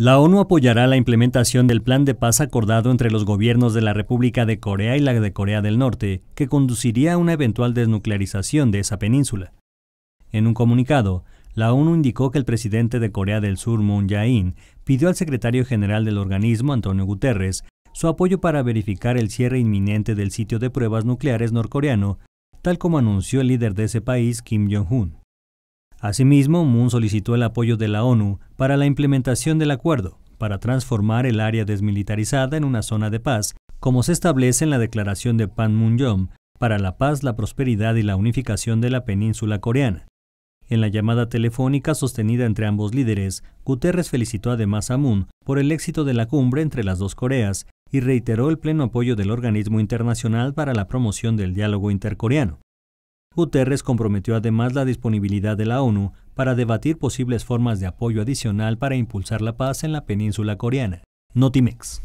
La ONU apoyará la implementación del plan de paz acordado entre los gobiernos de la República de Corea y la de Corea del Norte, que conduciría a una eventual desnuclearización de esa península. En un comunicado, la ONU indicó que el presidente de Corea del Sur, Moon Jae-in, pidió al secretario general del organismo, Antonio Guterres, su apoyo para verificar el cierre inminente del sitio de pruebas nucleares norcoreano, tal como anunció el líder de ese país, Kim Jong-un. Asimismo, Moon solicitó el apoyo de la ONU para la implementación del acuerdo, para transformar el área desmilitarizada en una zona de paz, como se establece en la Declaración de Pan Panmunjom para la paz, la prosperidad y la unificación de la península coreana. En la llamada telefónica sostenida entre ambos líderes, Guterres felicitó además a Moon por el éxito de la cumbre entre las dos Coreas y reiteró el pleno apoyo del organismo internacional para la promoción del diálogo intercoreano. Guterres comprometió además la disponibilidad de la ONU para debatir posibles formas de apoyo adicional para impulsar la paz en la península coreana. Notimex.